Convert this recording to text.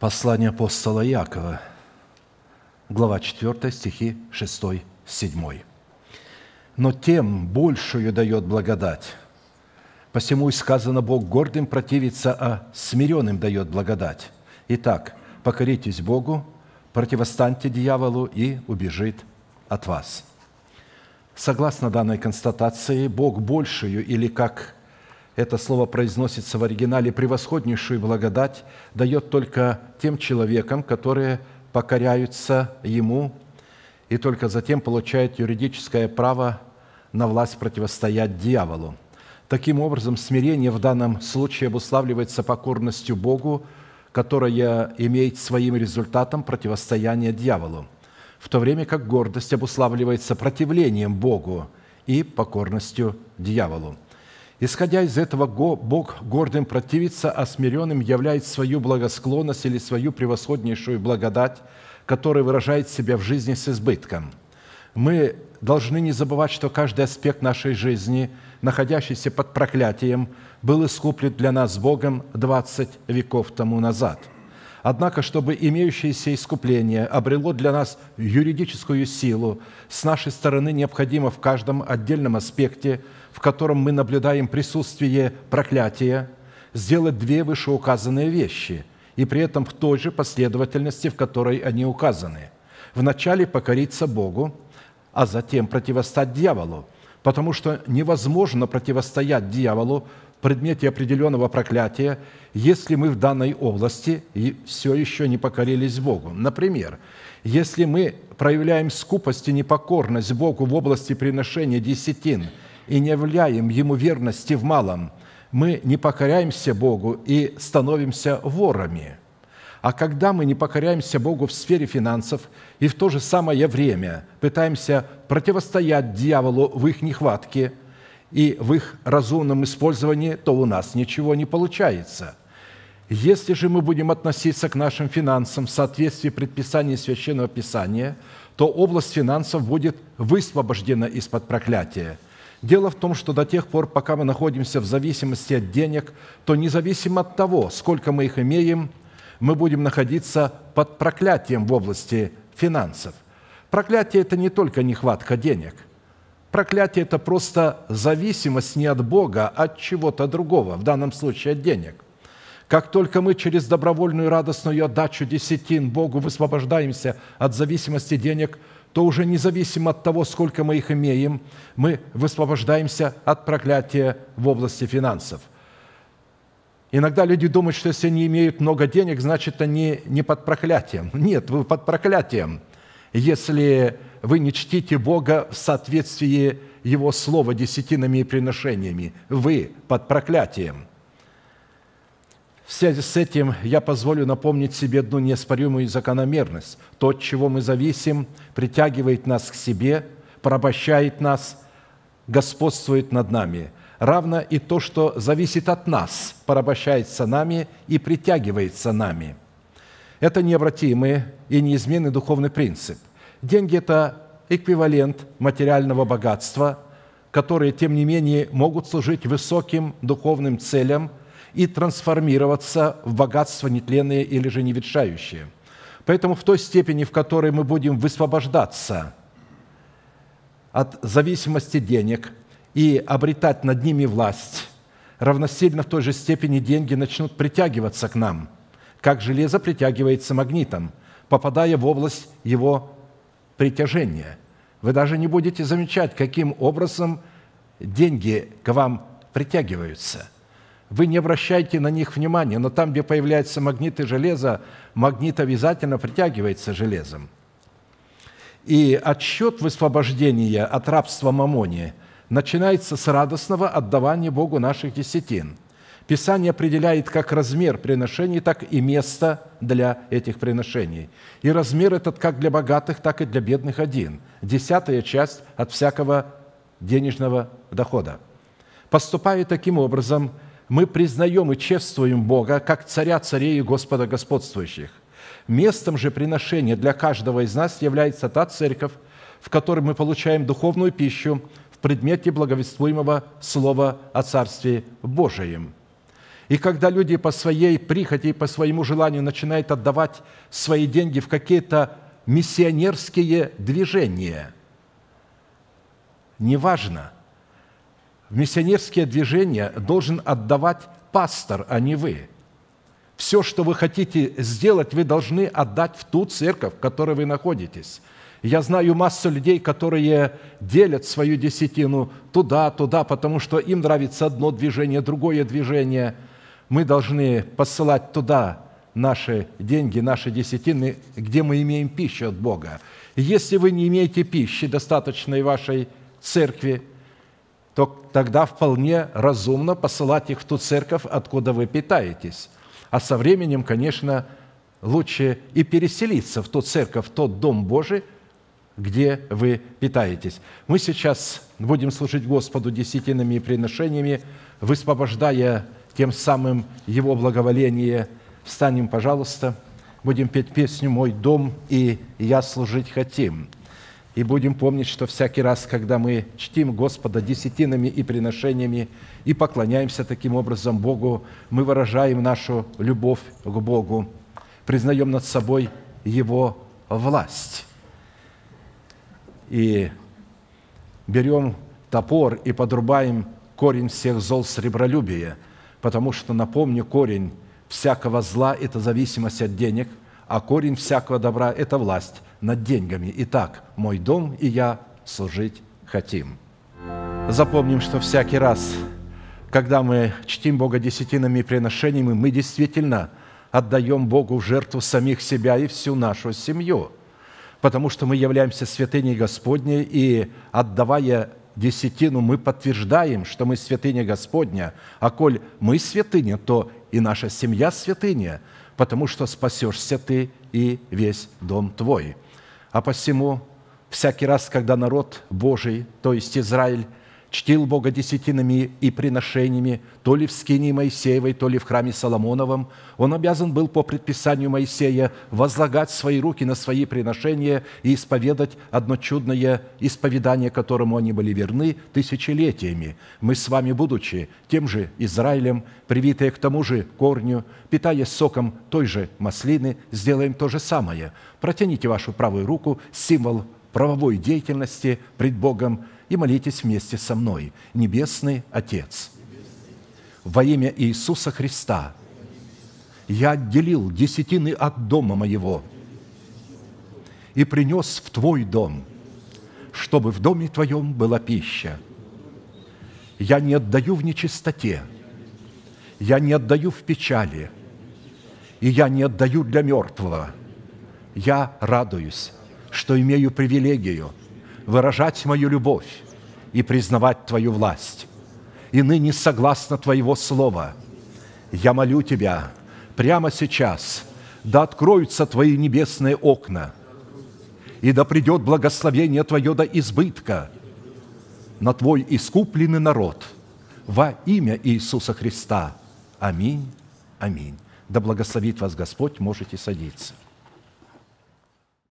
Послание апостола Якова, глава 4, стихи 6, 7. «Но тем большую дает благодать, посему и сказано Бог гордым противится, а смиренным дает благодать. Итак, покоритесь Богу, противостаньте дьяволу, и убежит от вас». Согласно данной констатации, Бог большую или, как это слово произносится в оригинале «превосходнейшую благодать» дает только тем человекам, которые покоряются Ему и только затем получают юридическое право на власть противостоять дьяволу. Таким образом, смирение в данном случае обуславливается покорностью Богу, которая имеет своим результатом противостояние дьяволу, в то время как гордость обуславливается противлением Богу и покорностью дьяволу. Исходя из этого, Бог гордым противится, а смиренным являет свою благосклонность или свою превосходнейшую благодать, которая выражает себя в жизни с избытком. Мы должны не забывать, что каждый аспект нашей жизни, находящийся под проклятием, был искуплен для нас Богом 20 веков тому назад – Однако, чтобы имеющееся искупление обрело для нас юридическую силу, с нашей стороны необходимо в каждом отдельном аспекте, в котором мы наблюдаем присутствие проклятия, сделать две вышеуказанные вещи, и при этом в той же последовательности, в которой они указаны. Вначале покориться Богу, а затем противостать дьяволу, потому что невозможно противостоять дьяволу предмете определенного проклятия, если мы в данной области все еще не покорились Богу. Например, если мы проявляем скупость и непокорность Богу в области приношения десятин и не являем Ему верности в малом, мы не покоряемся Богу и становимся ворами. А когда мы не покоряемся Богу в сфере финансов и в то же самое время пытаемся противостоять дьяволу в их нехватке – и в их разумном использовании, то у нас ничего не получается. Если же мы будем относиться к нашим финансам в соответствии предписаний Священного Писания, то область финансов будет высвобождена из-под проклятия. Дело в том, что до тех пор, пока мы находимся в зависимости от денег, то независимо от того, сколько мы их имеем, мы будем находиться под проклятием в области финансов. Проклятие – это не только нехватка денег – Проклятие – это просто зависимость не от Бога, а от чего-то другого, в данном случае от денег. Как только мы через добровольную радостную отдачу десятин Богу высвобождаемся от зависимости денег, то уже независимо от того, сколько мы их имеем, мы высвобождаемся от проклятия в области финансов. Иногда люди думают, что если они имеют много денег, значит, они не под проклятием. Нет, вы под проклятием, если вы не чтите Бога в соответствии Его Слова десятинами и приношениями. Вы под проклятием. В связи с этим я позволю напомнить себе одну неоспоримую закономерность. То, от чего мы зависим, притягивает нас к себе, порабощает нас, господствует над нами – равно и то, что зависит от нас, порабощается нами и притягивается нами. Это необратимый и неизменный духовный принцип – Деньги – это эквивалент материального богатства, которые, тем не менее, могут служить высоким духовным целям и трансформироваться в богатство нетленное или же неветшающее. Поэтому в той степени, в которой мы будем высвобождаться от зависимости денег и обретать над ними власть, равносильно в той же степени деньги начнут притягиваться к нам, как железо притягивается магнитом, попадая в область его притяжение. Вы даже не будете замечать, каким образом деньги к вам притягиваются. Вы не обращайте на них внимания, но там, где появляются магниты железа, магнит обязательно притягивается железом. И отсчет высвобождения от рабства мамони начинается с радостного отдавания Богу наших десятин – Писание определяет как размер приношений, так и место для этих приношений. И размер этот как для богатых, так и для бедных один. Десятая часть от всякого денежного дохода. Поступая таким образом, мы признаем и чествуем Бога как царя царей и Господа господствующих. Местом же приношения для каждого из нас является та церковь, в которой мы получаем духовную пищу в предмете благовествуемого слова о Царстве Божием – и когда люди по своей прихоти и по своему желанию начинают отдавать свои деньги в какие-то миссионерские движения, неважно, в миссионерские движения должен отдавать пастор, а не вы. Все, что вы хотите сделать, вы должны отдать в ту церковь, в которой вы находитесь. Я знаю массу людей, которые делят свою десятину туда-туда, потому что им нравится одно движение, другое движение – мы должны посылать туда наши деньги, наши десятины, где мы имеем пищу от Бога. Если вы не имеете пищи, достаточной вашей церкви, то тогда вполне разумно посылать их в ту церковь, откуда вы питаетесь. А со временем, конечно, лучше и переселиться в ту церковь, в тот дом Божий, где вы питаетесь. Мы сейчас будем служить Господу десятинами и приношениями, высвобождая тем самым Его благоволение. Встанем, пожалуйста, будем петь песню «Мой дом» и «Я служить хотим». И будем помнить, что всякий раз, когда мы чтим Господа десятинами и приношениями и поклоняемся таким образом Богу, мы выражаем нашу любовь к Богу, признаем над собой Его власть. И берем топор и подрубаем корень всех зол с потому что, напомню, корень всякого зла – это зависимость от денег, а корень всякого добра – это власть над деньгами. Итак, мой дом и я служить хотим. Запомним, что всякий раз, когда мы чтим Бога десятинами и приношениями, мы действительно отдаем Богу в жертву самих себя и всю нашу семью, потому что мы являемся святыней Господней, и отдавая десятину, мы подтверждаем, что мы святыня Господня, а коль мы святыня, то и наша семья святыня, потому что спасешься ты и весь дом твой. А посему всякий раз, когда народ Божий, то есть Израиль, чтил Бога десятинами и приношениями, то ли в скинии Моисеевой, то ли в храме Соломоновом, он обязан был по предписанию Моисея возлагать свои руки на свои приношения и исповедать одно чудное исповедание, которому они были верны тысячелетиями. Мы с вами, будучи тем же Израилем, привитые к тому же корню, питаясь соком той же маслины, сделаем то же самое. Протяните вашу правую руку, символ правовой деятельности пред Богом – и молитесь вместе со мной. Небесный Отец, во имя Иисуса Христа я отделил десятины от дома моего и принес в Твой дом, чтобы в доме Твоем была пища. Я не отдаю в нечистоте, я не отдаю в печали, и я не отдаю для мертвого. Я радуюсь, что имею привилегию – выражать мою любовь и признавать Твою власть. И ныне согласно Твоего Слова я молю Тебя прямо сейчас, да откроются Твои небесные окна, и да придет благословение Твое до избытка на Твой искупленный народ во имя Иисуса Христа. Аминь. Аминь. Да благословит вас Господь, можете садиться.